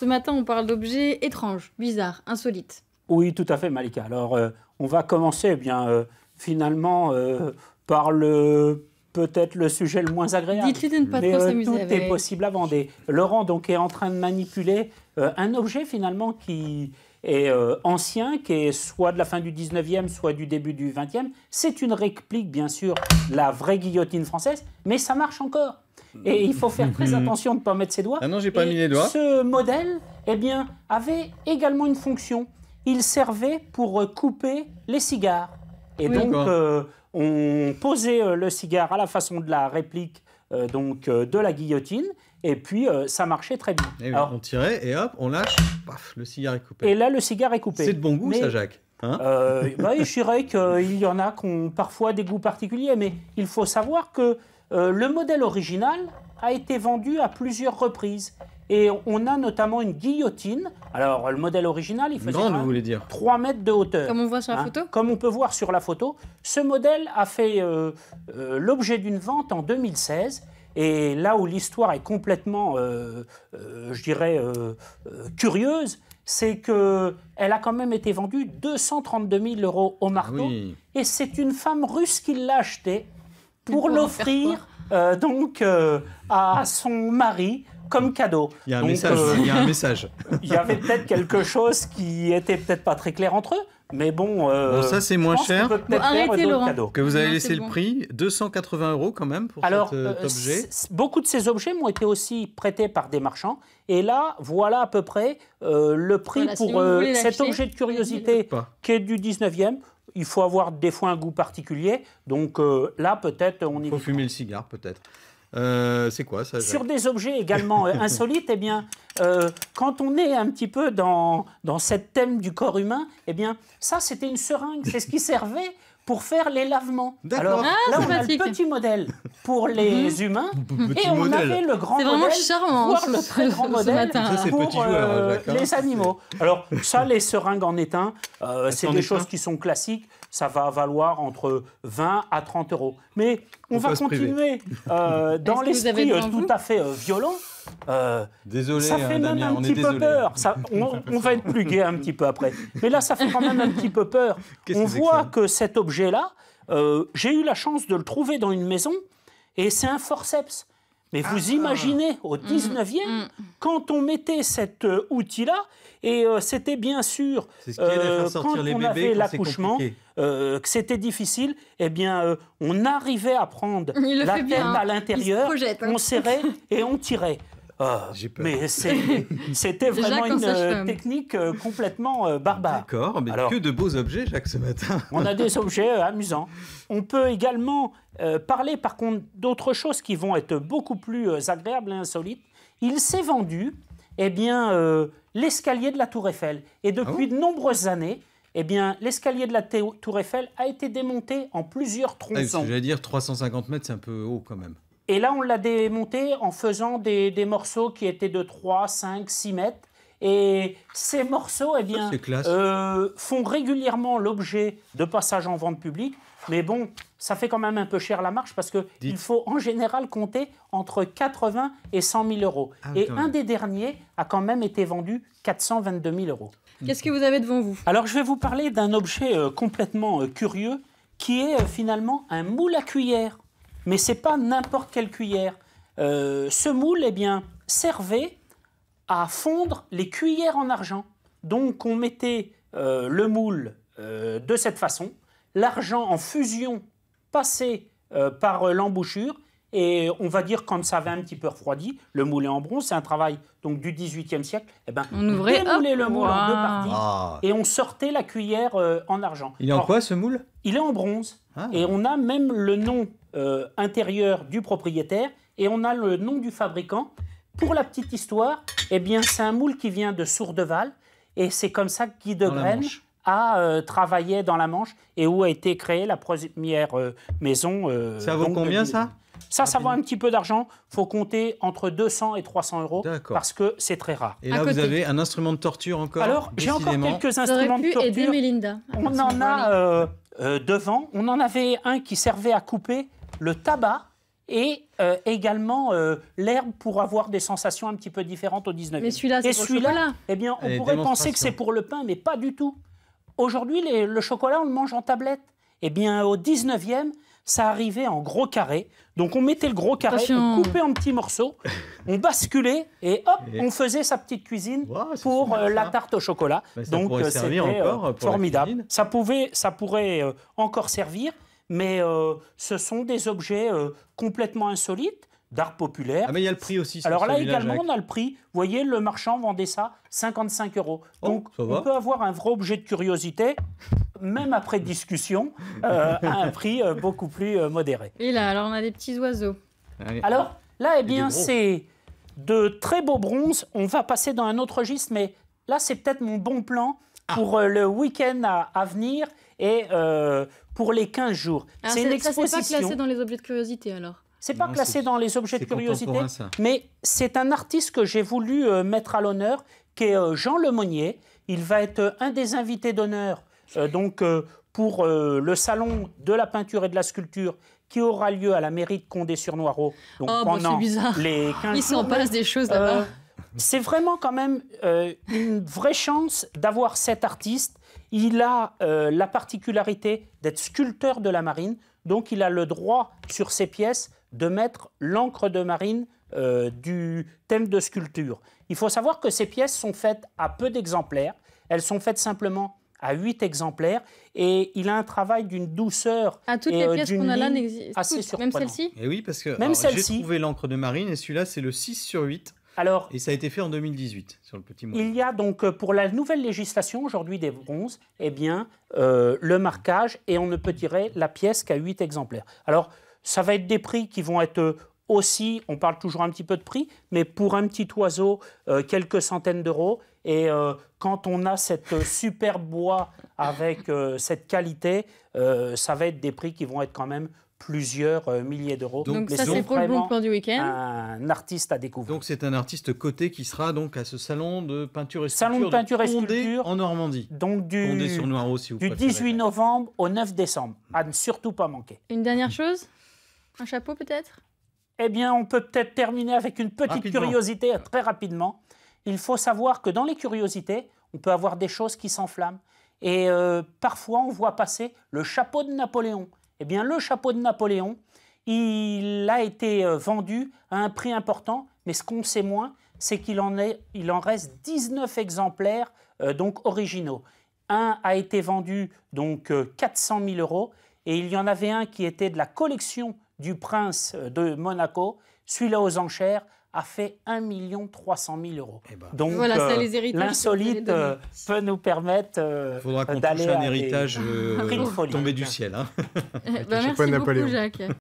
Ce matin, on parle d'objets étranges, bizarres, insolites. Oui, tout à fait, Malika. Alors, euh, on va commencer, eh bien, euh, finalement, euh, par le peut-être le sujet le moins agréable. Dites-lui ne pas Mais, trop s'amuser. Tout est possible à vendre. Laurent donc est en train de manipuler un objet finalement qui est ancien, qui est soit de la fin du 19e, soit du début du 20e. C'est une réplique, bien sûr, de la vraie guillotine française, mais ça marche encore. Et il faut faire très mhm. attention de ne pas mettre ses doigts. Ah non, j'ai pas mis les doigts. Ce modèle, eh bien, avait également une fonction. Il servait pour couper les cigares. Et donc, euh, on posait euh, le cigare à la façon de la réplique euh, donc de la guillotine. Et puis, ça marchait très bien. Eh Alors, on tirait et hop, on lâche, paf, le cigare est coupé. Et là, le cigare est coupé. C'est de bon goût, ça, Jacques hein bah, je dirais qu'il y en a qui ont parfois des goûts particuliers, mais il faut savoir que euh, le modèle original a été vendu à plusieurs reprises. Et on a notamment une guillotine. Alors, le modèle original, il faisait 3 mètres de hauteur. Comme on voit sur la hein photo Comme on peut voir sur la photo. Ce modèle a fait euh, euh, l'objet d'une vente en 2016. Et là où l'histoire est complètement, je dirais, curieuse, c'est qu'elle a quand même été vendue 232 000 euros au ah marteau. Et c'est une femme russe qui l'a achetée pour l'offrir euh, donc euh, à son mari comme cadeau. Il y a un message. Euh, il y avait peut-être quelque chose qui était peut-être pas très clair entre eux. Mais bon, ça c'est moins cher. arrêtez Que vous avez laissé le prix, 280 euros quand même pour cet objet. Beaucoup de ces objets m'ont été aussi prêtés par des marchands. Et là, voilà à peu près le prix pour cet objet de curiosité qui est du 19e il faut avoir des fois un goût particulier. Donc euh, là, peut-être, on Il faut fumer le cigare, peut-être. Euh, c'est quoi ça Sur des objets également euh, insolites, eh bien, quand on est un petit peu dans, dans cette thème du corps humain, eh bien, ça, c'était une seringue. C'est ce qui servait pour faire les lavements. Alors ah, là, on a le petit modèle pour les mhm. humains. et on a avait le grand modèle, très grand modèle pour euh, hein. les animaux. Alors ça, les seringues en étain, euh, c'est des choses qui sont classiques. Ça va valoir entre 20 à 30 euros. Mais on, va continuer euh, dans l'esprit euh, tout à fait violent. désolé, ça hein, fait même un petit peu peur. on, on, va être plus gai un petit peu après. Mais là, ça fait quand même un petit peu peur. On voit que cet objet-là, j'ai eu la chance de le trouver dans une maison et c'est un forceps. Mais vous ah. imaginez, au 19e, mm-hmm. mm-hmm. quand on mettait cet euh, outil-là, et euh, c'était bien sûr euh, quand on avait l'accouchement, que c'était difficile, eh bien, on arrivait à prendre la tête hein. à l'intérieur, hein. on serrait et on tirait. Ah, mais c'était vraiment une euh, technique euh, complètement euh, barbare. D'accord, mais que de beaux objets, Jacques, ce matin. on a des objets amusants. On peut également parler, par contre, d'autres choses qui vont être beaucoup plus agréables et insolites. Il s'est vendu, eh bien, l'escalier de la Tour Eiffel. Et depuis ah de nombreuses années, eh bien, l'escalier de la Tour Eiffel a été démonté en plusieurs tronçons. je ah J'allais dire 350 mètres, c'est un peu haut quand même. Et là, on l'a démonté en faisant des, des, morceaux qui étaient de 3, 5, 6 mètres. Et ces morceaux eh bien, euh, font régulièrement l'objet de passages en vente publique. Mais bon, ça fait quand même un peu cher la marche parce qu'il faut en général compter entre 80 et 100 000 euros. Ah et un des derniers a quand même été vendu 422 000 euros. Qu'est-ce que vous avez devant vous Alors, je vais vous parler d'un objet euh, complètement euh, curieux qui est finalement un moule à cuillère mais c'est pas n'importe quelle cuillère. Euh, ce moule, eh bien, servait à fondre les cuillères en argent. Donc on mettait euh, le moule euh, de cette façon, l'argent en fusion passait par l'embouchure, et on va dire quand ça avait un petit peu refroidi, le moule est en bronze, c'est un travail donc du XVIIIe siècle. Eh ben, on ouvrait le moule en deux parties ah. et on sortait la cuillère en argent. Il est en quoi ce moule Il est en bronze. Ah. Et on a même le nom euh, intérieur du propriétaire et on a le nom du fabricant. Pour la petite histoire, eh bien, c'est un moule qui vient de Sourdeval et c'est comme ça que Guy de a euh, travaillé dans la Manche et où a été créée la première euh, maison. ça vaut combien ça ça, ça ah, vaut un petit peu d'argent. faut compter entre 200 et 300 euros parce que c'est très rare. Et là, vous avez un instrument de torture encore Alors, j'ai encore quelques instruments de torture. On en a devant. On en avait un qui servait à couper le tabac et euh, également euh, l'herbe pour avoir des sensations un petit peu différentes au 19e. Et celui-là, Eh bien, on pourrait penser que c'est pour le pain, mais pas du tout. Aujourd'hui, le chocolat, on le mange en tablette. Eh bien, au 19e, ça arrivait en gros carré. Donc on mettait le gros carré, on on coupait en petits morceaux, on basculait et hop, on faisait sa petite cuisine pour euh, la tarte au chocolat. Bah, Donc c'était formidable. ça pouvait, ça pourrait encore servir mais euh, ce sont des objets euh, complètement insolites d'art populaire. Ah mais il y a le prix aussi. Alors là également, on a le prix. Vous voyez, le marchand vendait ça 55 euros. Oh, Donc on peut avoir un vrai objet de curiosité, même après discussion, euh, à un prix beaucoup plus modéré. Et là, alors on a des petits oiseaux. Alors là, eh et bien, c'est de très beaux bronzes. On va passer dans un autre registre, mais là, c'est peut-être mon bon plan ah. pour le week-end à, venir et euh, pour les 15 jours. Ah, c'est une exposition. c'est pas classé dans les objets de curiosité alors c'est pas classé dans les objets de curiosité, mais c'est un artiste que j'ai voulu euh, mettre à l'honneur, qui est euh, Jean Lemonnier. Il va être euh, un des invités d'honneur donc pour le salon de la peinture et de la sculpture qui aura lieu à la mairie de Condé-sur-Noireau. Oh, bah, pendant les 15 s'en passe des choses là-bas. c'est vraiment quand même une vraie chance d'avoir cet artiste il a euh, la particularité d'être sculpteur de la marine, donc il a le droit sur ses pièces de mettre l'encre de marine euh, du thème de sculpture. Il faut savoir que ces pièces sont faites à peu d'exemplaires, elles sont faites simplement à 8 exemplaires et il a un travail d'une douceur à ah, toutes et, les euh, pièces qu'on a là même celle-ci eh oui parce que même celle-ci j'ai trouvé l'encre de marine et celui-là c'est le 6 sur 8 et ça a été fait en 2018, sur le petit Il y a donc, euh, pour la nouvelle législation aujourd'hui des bronzes, eh bien, euh, le marquage et on ne peut tirer la pièce qu'à 8 exemplaires. Alors, ça va être des prix qui vont être euh, aussi, on parle toujours un petit peu de prix, mais pour un petit oiseau, quelques centaines d'euros, et euh, quand on a cette euh, superbe bois avec euh, cette qualité, ça va être des prix qui vont être quand même plusieurs milliers d'euros. Donc, ça, c'est pour le bon plan du week-end. Un artiste à découvrir. Donc c'est un artiste coté qui sera donc à ce salon de peinture et sculpture. de En Normandie. Donc du, 18 novembre au 9 décembre. À ne surtout pas manquer. Une dernière chose Un chapeau peut-être Eh bien, on peut peut-être terminer avec une petite curiosité très rapidement il faut savoir que dans les curiosités, on peut avoir des choses qui s'enflamment. Et euh, parfois, on voit passer le chapeau de Napoléon. Eh bien, le chapeau de Napoléon, il a été euh, vendu à un prix important, mais ce qu'on sait moins, c'est qu'il en, il en reste 19 exemplaires euh, donc originaux. Un a été vendu donc 400 000 euros, et il y en avait un qui était de la collection du prince de Monaco, celui-là aux enchères a fait 1 300 000 euros. Eh ben. Donc voilà, euh, l'insolite euh, peut nous permettre euh, d'aller à un héritage euh, des... tombé du ciel. Hein. bah, merci beaucoup Napoléon. Jacques.